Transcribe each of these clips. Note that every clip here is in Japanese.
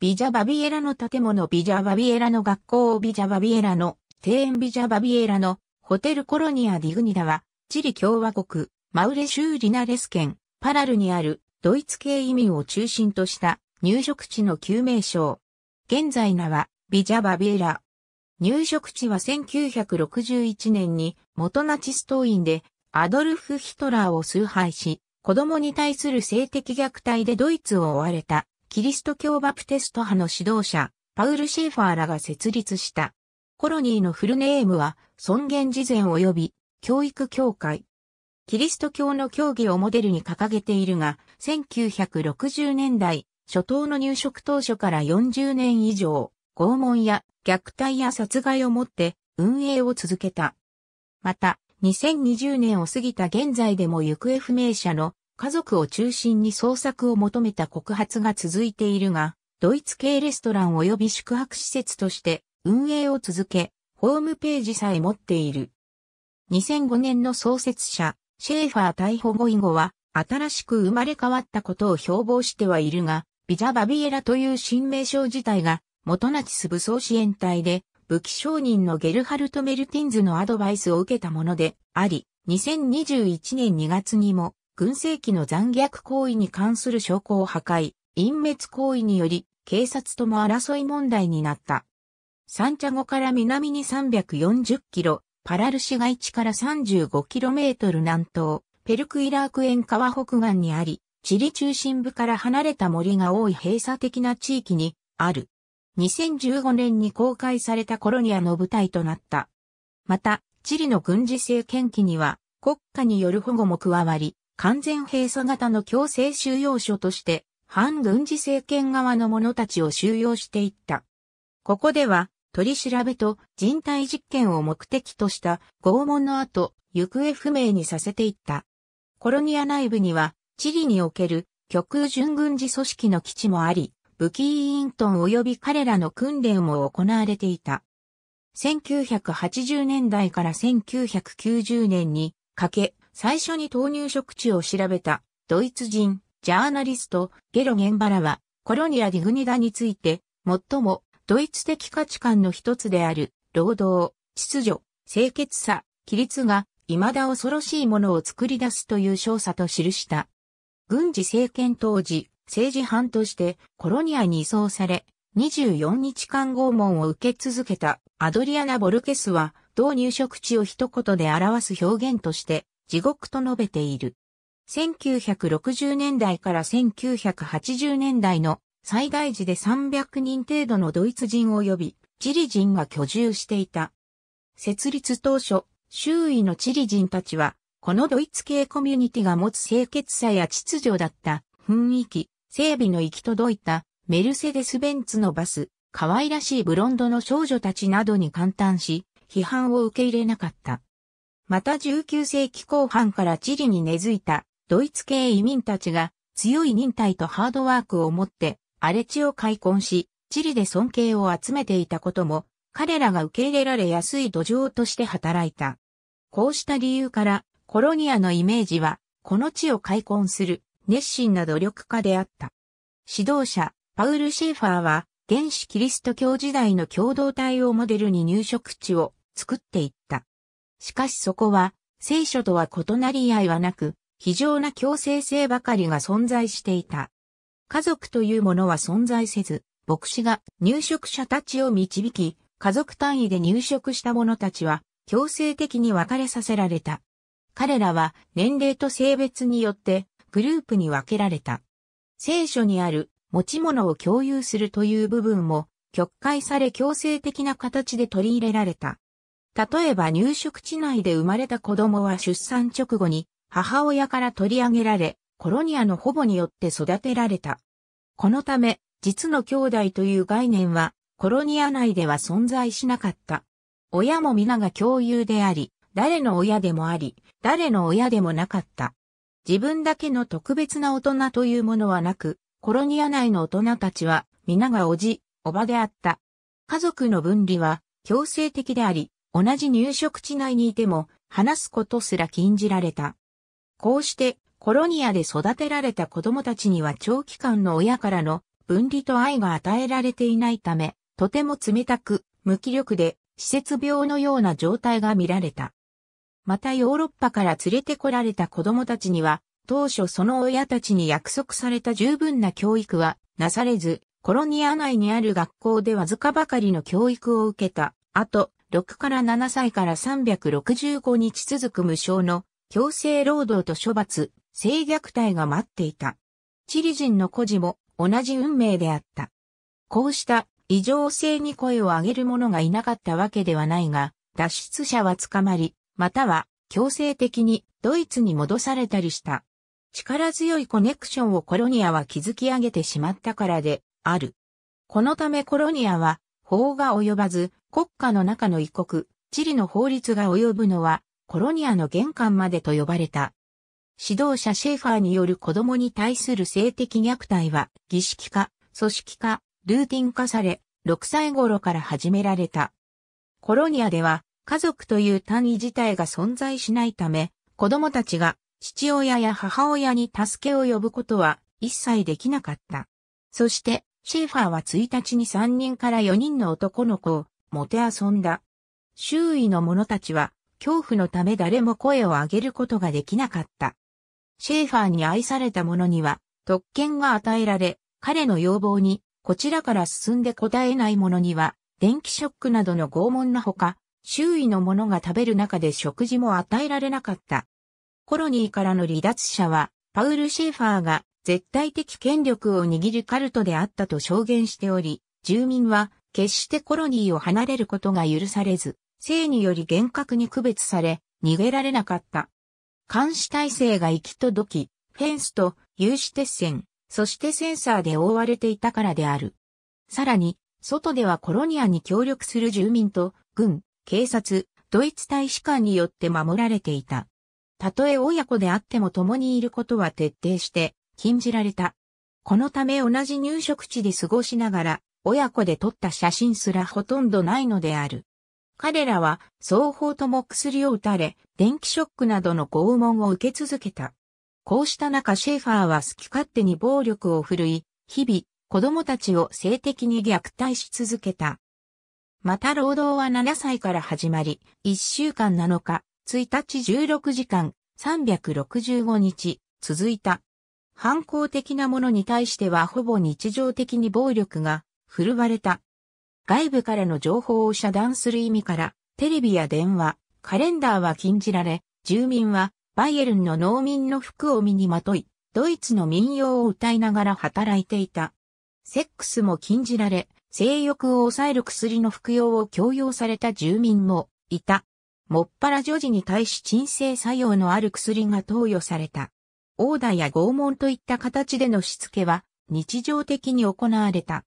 ビジャバビエラの建物ビジャバビエラの学校ビジャバビエラの庭園ビジャバビエラのホテルコロニアディグニダは、チリ共和国、マウレ州リナレス県、パラルにあるドイツ系移民を中心とした入植地の旧名称。現在名はビジャバビエラ。入植地は1961年に元ナチス党員でアドルフ・ヒトラーを崇拝し、子供に対する性的虐待でドイツを追われたキリスト教バプテスト派の指導者、パウル・シーファーらが設立した。コロニーのフルネームは、尊厳事前及び、教育協会。キリスト教の教義をモデルに掲げているが、1960年代、初頭の入植当初から40年以上、拷問や虐待や殺害をもって運営を続けた。また、2020年を過ぎた現在でも行方不明者の家族を中心に捜索を求めた告発が続いているが、ドイツ系レストラン及び宿泊施設として運営を続け、ホームページさえ持っている。2005年の創設者、シェーファー逮捕後以後は、新しく生まれ変わったことを標榜してはいるが、ビジャ・バビエラという新名称自体が、元ナチス武装支援隊で、武器商人のゲルハルト・メルティンズのアドバイスを受けたものであり、2021年2月にも軍政機の残虐行為に関する証拠を破壊、隠滅行為により、警察とも争い問題になった。サンチャゴから南に340キロ、パラル市街地から35キロメートル南東、ペルクイラーク沿川北岸にあり、チリ中心部から離れた森が多い閉鎖的な地域にある。2015年に公開されたコロニアの舞台となった。また、チリの軍事政権期には国家による保護も加わり、完全閉鎖型の強制収容所として、反軍事政権側の者たちを収容していった。ここでは、取り調べと人体実験を目的とした拷問の後、行方不明にさせていった。コロニア内部には、チリにおける極右準軍事組織の基地もあり、武器委員トン及び彼らの訓練も行われていた。1980年代から1990年にかけ、最初に投入食地を調べたドイツ人、ジャーナリスト、ゲロゲンバラは、コロニア・ディグニダについて、最もドイツ的価値観の一つである、労働、秩序、清潔さ、規律が、未だ恐ろしいものを作り出すという少佐と記した。軍事政権当時、政治犯としてコロニアに移送され、24日間拷問を受け続けたアドリアナ・ボルケスは、同入植地を一言で表す表現として、地獄と述べている。1960年代から1980年代の最大時で300人程度のドイツ人及びチリ人が居住していた。設立当初、周囲のチリ人たちは、このドイツ系コミュニティが持つ清潔さや秩序だった雰囲気、整備の行き届いたメルセデス・ベンツのバス、可愛らしいブロンドの少女たちなどに感嘆し、批判を受け入れなかった。また19世紀後半からチリに根付いたドイツ系移民たちが強い忍耐とハードワークを持って荒れ地を開墾し、チリで尊敬を集めていたことも彼らが受け入れられやすい土壌として働いた。こうした理由からコロニアのイメージはこの地を開墾する熱心な努力家であった。指導者パウル・シェーファーは原始キリスト教時代の共同体をモデルに入植地を作っていっしかしそこは、聖書とは異なり合いはなく、非常な強制性ばかりが存在していた。家族というものは存在せず、牧師が入植者たちを導き、家族単位で入植した者たちは、強制的に別れさせられた。彼らは年齢と性別によってグループに分けられた。聖書にある持ち物を共有するという部分も曲解され強制的な形で取り入れられた。例えば入植地内で生まれた子供は出産直後に母親から取り上げられ、コロニアの保護によって育てられた。このため、実の兄弟という概念は、コロニア内では存在しなかった。親も皆が共有であり、誰の親でもあり、誰の親でもなかった。自分だけの特別な大人というものはなく、コロニア内の大人たちは、皆がおじ、おばであった。家族の分離は強制的であり、同じ入植地内にいても話すことすら禁じられた。こうしてコロニアで育てられた子供たちには長期間の親からの分離と愛が与えられていないため、とても冷たく、無気力で、施設病のような状態が見られた。またヨーロッパから連れてこられた子供たちには、当初その親たちに約束された十分な教育はなされず、コロニア内にある学校でわずかばかりの教育を受けたと、6から7歳から365日続く無償の強制労働と処罰、性虐待が待っていた。チリ人の孤児も同じ運命であった。こうした異常性に声を上げる者がいなかったわけではないが、脱出者は捕まり、または強制的にドイツに戻されたりした。力強いコネクションをコロニアは築き上げてしまったからである。このためコロニアは法が及ばず国家の中の異国、地理の法律が及ぶのは、コロニアの玄関までと呼ばれた。指導者シェーファーによる子供に対する性的虐待は、儀式化、組織化、ルーティン化され、6歳頃から始められた。コロニアでは、家族という単位自体が存在しないため、子供たちが父親や母親に助けを呼ぶことは一切できなかった。そして、シェーファーは1日に3人から4人の男の子をもてんだ。周囲の者たちは、恐怖のため誰も声を上げることができなかった。シェーファーに愛された者には、特権が与えられ、彼の要望に、こちらから進んで答えない者には、電気ショックなどの拷問なほか、周囲の者が食べる中で食事も与えられなかった。コロニーからの離脱者は、パウル・シェーファーが絶対的権力を握るカルトであったと証言しており、住民は決してコロニーを離れることが許されず、性により厳格に区別され、逃げられなかった。監視体制が行き届き、フェンスと有刺鉄線、そしてセンサーで覆われていたからである。さらに、外ではコロニアに協力する住民と、軍、警察、ドイツ大使館によって守られていた。たとえ親子であっても共にいることは徹底して禁じられた。このため同じ入植地で過ごしながら、親子で撮った写真すらほとんどないのである。彼らは双方とも薬を打たれ、電気ショックなどの拷問を受け続けた。こうした中シェファーは好き勝手に暴力を振るい、日々、子供たちを性的に虐待し続けた。また労働は7歳から始まり、1週間7日、1日16時間、365日、続いた。反抗的なものに対してはほぼ日常的に暴力が振るわれた。外部からの情報を遮断する意味から、テレビや電話、カレンダーは禁じられ、住民はバイエルンの農民の服を身にまとい、ドイツの民謡を歌いながら働いていた。セックスも禁じられ、性欲を抑える薬の服用を強要された住民もいた。もっぱら女児に対し鎮静作用のある薬が投与された。オーダや拷問といった形でのしつけは日常的に行われた。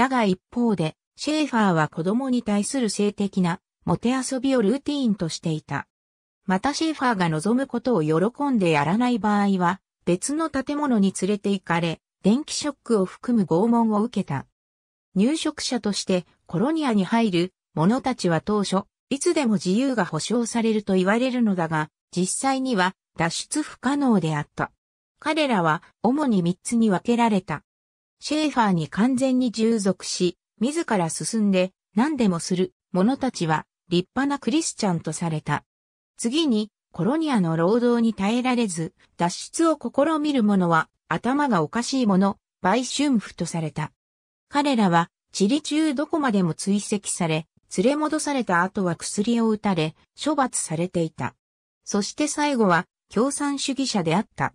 だが一方で、シェーファーは子供に対する性的な、もて遊びをルーティーンとしていた。またシェーファーが望むことを喜んでやらない場合は、別の建物に連れて行かれ、電気ショックを含む拷問を受けた。入植者としてコロニアに入る者たちは当初、いつでも自由が保障されると言われるのだが、実際には脱出不可能であった。彼らは主に3つに分けられた。シェーファーに完全に従属し、自ら進んで何でもする者たちは立派なクリスチャンとされた。次に、コロニアの労働に耐えられず、脱出を試みる者は頭がおかしい者、売春婦とされた。彼らは、地理中どこまでも追跡され、連れ戻された後は薬を打たれ、処罰されていた。そして最後は、共産主義者であった。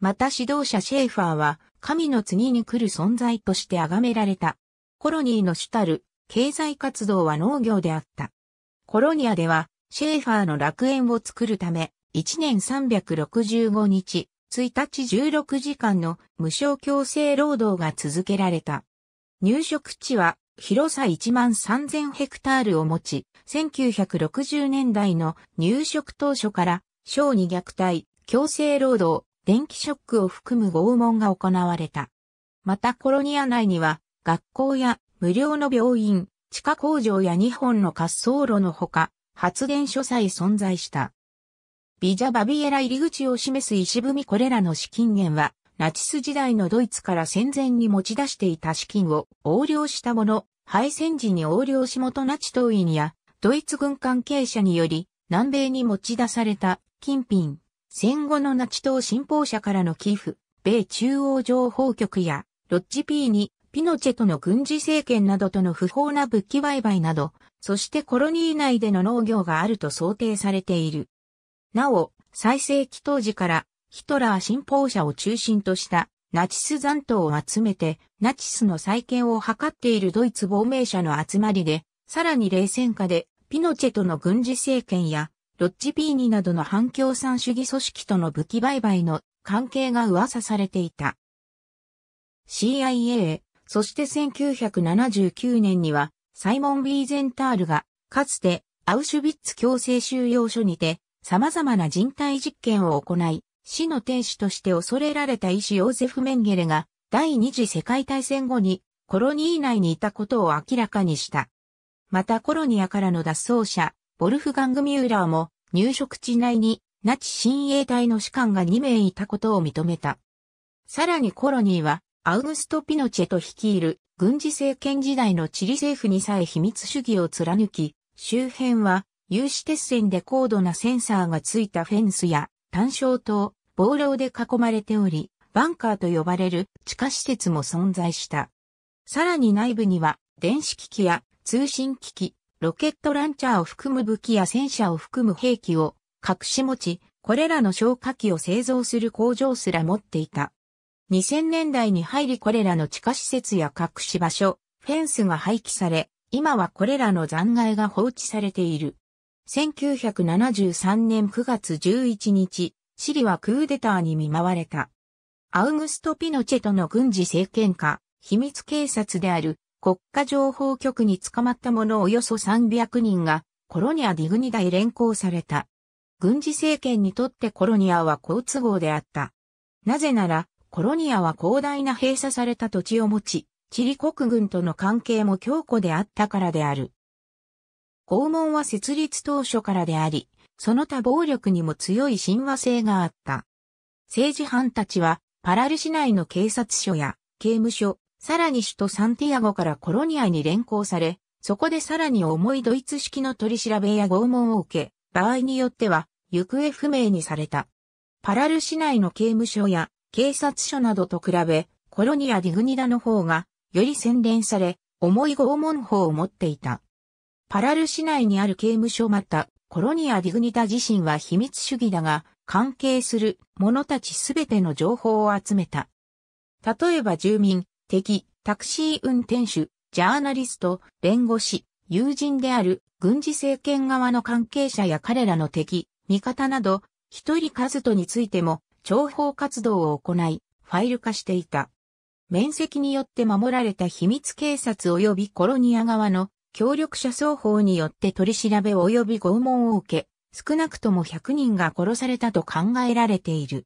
また指導者シェーファーは、神の次に来る存在として崇められた。コロニーの主たる経済活動は農業であった。コロニアではシェーファーの楽園を作るため、1年365日、1日16時間の無償強制労働が続けられた。入植地は広さ1万3000ヘクタールを持ち、1960年代の入植当初から、小児虐待、強制労働、電気ショックを含む拷問が行われた。またコロニア内には、学校や無料の病院、地下工場や日本の滑走路のほか、発電所さえ存在した。ビジャ・バビエラ入り口を示す石踏みこれらの資金源は、ナチス時代のドイツから戦前に持ち出していた資金を横領したもの、敗戦時に横領し元ナチ党員やドイツ軍関係者により南米に持ち出された金品。戦後のナチ党信奉者からの寄付、米中央情報局や、ロッジ P に、ピノチェとの軍事政権などとの不法な武器売買など、そしてコロニー内での農業があると想定されている。なお、最盛期当時から、ヒトラー信奉者を中心としたナチス残党を集めて、ナチスの再建を図っているドイツ亡命者の集まりで、さらに冷戦下で、ピノチェとの軍事政権やロッジピーニなどの反共産主義組織との武器売買の関係が噂されていた。CIA、そして1979年には、サイモン・ビーゼンタールが、かつて、アウシュビッツ強制収容所にて、様々な人体実験を行い、死の天使として恐れられた医師ヨーゼフ・メンゲレが、第二次世界大戦後に、コロニー内にいたことを明らかにした。またコロニアからの脱走者、ボルフガング・ミューラーも入植地内にナチ親衛隊の士官が2名いたことを認めた。さらにコロニーはアウグスト・ピノチェと率いる軍事政権時代のチリ政府にさえ秘密主義を貫き、周辺は有刺鉄線で高度なセンサーがついたフェンスや単焦灯、暴浪で囲まれており、バンカーと呼ばれる地下施設も存在した。さらに内部には電子機器や通信機器、ロケットランチャーを含む武器や戦車を含む兵器を隠し持ち、これらの消火器を製造する工場すら持っていた。2000年代に入りこれらの地下施設や隠し場所、フェンスが廃棄され、今はこれらの残骸が放置されている。1973年9月11日、シリはクーデターに見舞われた。アウグスト・ピノチェとの軍事政権下、秘密警察である国家情報局に捕まった者およそ300人がコロニア・ディグニダへ連行された。軍事政権にとってコロニアは好都合であった。なぜなら、コロニアは広大な閉鎖された土地を持ち、チリ国軍との関係も強固であったからである。拷問は設立当初からであり、その他暴力にも強い親和性があった。政治犯たちは、パラル市内の警察署や刑務所、さらに首都サンティアゴからコロニアに連行され、そこでさらに重いドイツ式の取り調べや拷問を受け、場合によっては行方不明にされた。パラル市内の刑務所や警察署などと比べ、コロニア・ディグニダの方がより洗練され、重い拷問法を持っていた。パラル市内にある刑務所また、コロニア・ディグニタ自身は秘密主義だが、関係する者たちすべての情報を集めた。例えば住民、敵、タクシー運転手、ジャーナリスト、弁護士、友人である軍事政権側の関係者や彼らの敵、味方など、一人数とについても、諜報活動を行い、ファイル化していた。面積によって守られた秘密警察及びコロニア側の協力者双方によって取り調べ及び拷問を受け、少なくとも100人が殺されたと考えられている。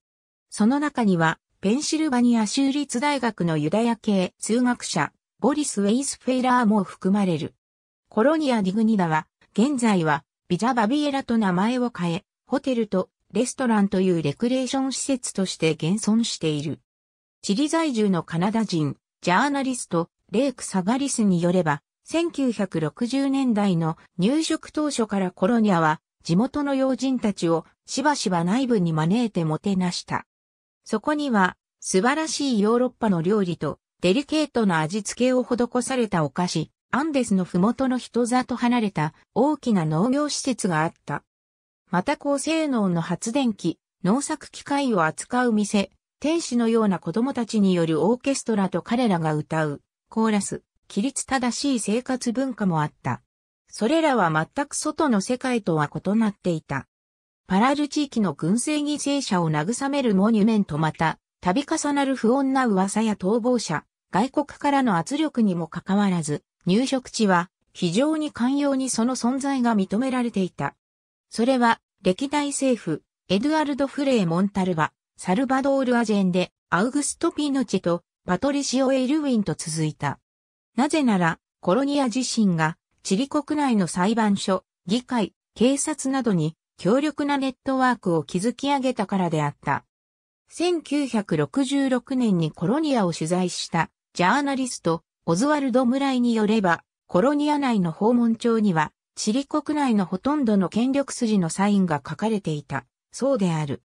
その中には、ペンシルバニア州立大学のユダヤ系通学者、ボリス・ウェイスフェイラーも含まれる。コロニア・ディグニダは、現在は、ビジャ・バビエラと名前を変え、ホテルとレストランというレクレーション施設として現存している。チリ在住のカナダ人、ジャーナリスト、レイク・サガリスによれば、1960年代の入植当初からコロニアは、地元の要人たちをしばしば内部に招いてもてなした。そこには、素晴らしいヨーロッパの料理と、デリケートな味付けを施されたお菓子、アンデスの麓の人里離れた大きな農業施設があった。また高性能の発電機、農作機械を扱う店、天使のような子供たちによるオーケストラと彼らが歌う、コーラス、規律正しい生活文化もあった。それらは全く外の世界とは異なっていた。パラル地域の軍政犠牲者を慰めるモニュメントまた、度重なる不穏な噂や逃亡者、外国からの圧力にもかかわらず、入植地は非常に寛容にその存在が認められていた。それは、歴代政府、エドゥアルド・フレー・モンタルバ、サルバドール・アジェンで、アウグスト・ピノチと、パトリシオ・エルウィンと続いた。なぜなら、コロニア自身が、チリ国内の裁判所、議会、警察などに強力なネットワークを築き上げたからであった。1966年にコロニアを取材したジャーナリストオズワルド・ムライによれば、コロニア内の訪問帳には、チリ国内のほとんどの権力筋のサインが書かれていた、そうである。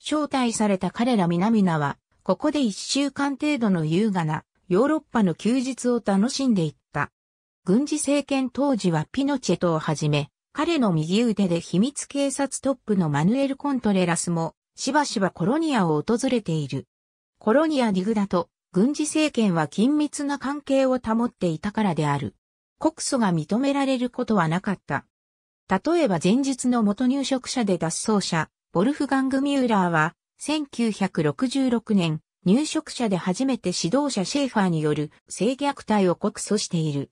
招待された彼ら南名は、ここで一週間程度の優雅なヨーロッパの休日を楽しんでいった。軍事政権当時はピノチェトをはじめ、彼の右腕で秘密警察トップのマヌエル・コントレラスも、しばしばコロニアを訪れている。コロニア・ディグダと軍事政権は緊密な関係を保っていたからである。告訴が認められることはなかった。例えば前日の元入植者で脱走者、ボルフガング・ミューラーは、1966年、入植者で初めて指導者シェーファーによる性虐待を告訴している。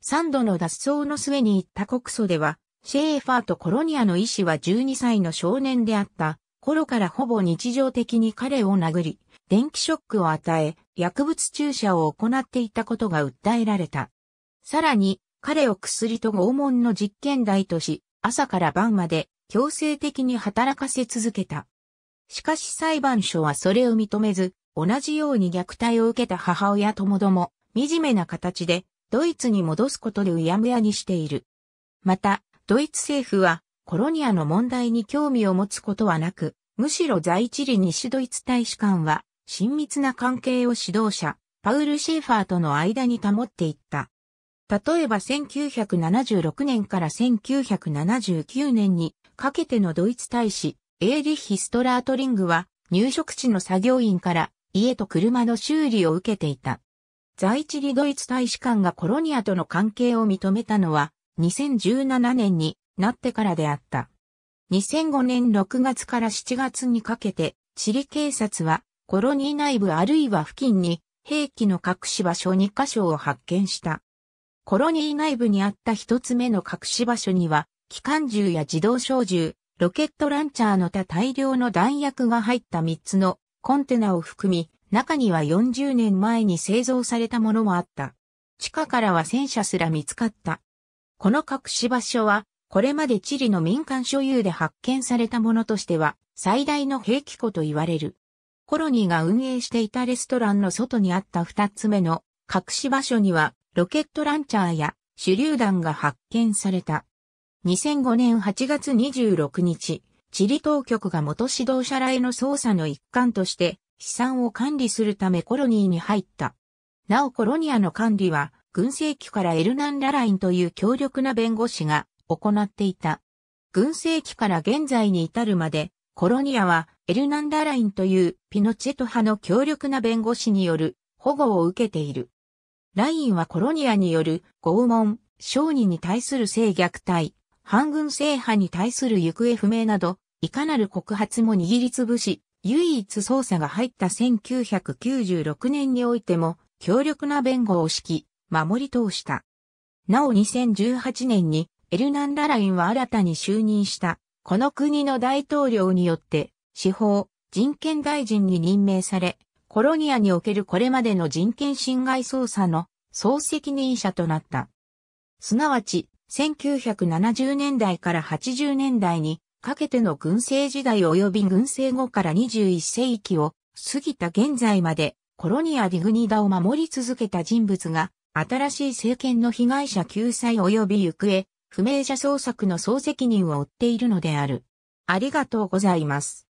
三度の脱走の末に行った告訴では、シェーファーとコロニアの医師は12歳の少年であった頃からほぼ日常的に彼を殴り、電気ショックを与え、薬物注射を行っていたことが訴えられた。さらに、彼を薬と拷問の実験台とし、朝から晩まで強制的に働かせ続けた。しかし裁判所はそれを認めず、同じように虐待を受けた母親ともども、惨めな形で、ドイツに戻すことでうやむやにしている。また、ドイツ政府はコロニアの問題に興味を持つことはなく、むしろ在地理西ドイツ大使館は親密な関係を指導者、パウル・シェーファーとの間に保っていった。例えば1976年から1979年にかけてのドイツ大使、エーリッヒ・ストラートリングは入植地の作業員から家と車の修理を受けていた。在地理ドイツ大使館がコロニアとの関係を認めたのは2017年になってからであった。2005年6月から7月にかけて、チリ警察はコロニー内部あるいは付近に兵器の隠し場所2カ所を発見した。コロニー内部にあった一つ目の隠し場所には、機関銃や自動小銃、ロケットランチャーの他大量の弾薬が入った3つのコンテナを含み、中には40年前に製造されたものもあった。地下からは戦車すら見つかった。この隠し場所は、これまでチリの民間所有で発見されたものとしては、最大の兵器庫と言われる。コロニーが運営していたレストランの外にあった二つ目の隠し場所には、ロケットランチャーや手榴弾が発見された。2005年8月26日、チリ当局が元指導者らへの捜査の一環として、資産を管理するためコロニーに入った。なおコロニアの管理は、軍政期からエルナン・ララインという強力な弁護士が行っていた。軍政期から現在に至るまで、コロニアはエルナン・ララインというピノチェト派の強力な弁護士による保護を受けている。ラインはコロニアによる拷問、商人に対する性虐待、反軍制派に対する行方不明など、いかなる告発も握りつぶし、唯一捜査が入った1996年においても強力な弁護を指揮、守り通した。なお2018年にエルナン・ララインは新たに就任した、この国の大統領によって、司法、人権大臣に任命され、コロニアにおけるこれまでの人権侵害捜査の総責任者となった。すなわち、1970年代から80年代にかけての軍政時代及び軍政後から21世紀を過ぎた現在までコロニア・ディグニダを守り続けた人物が新しい政権の被害者救済及び行方、不明者捜索の総責任を負っているのである。ありがとうございます。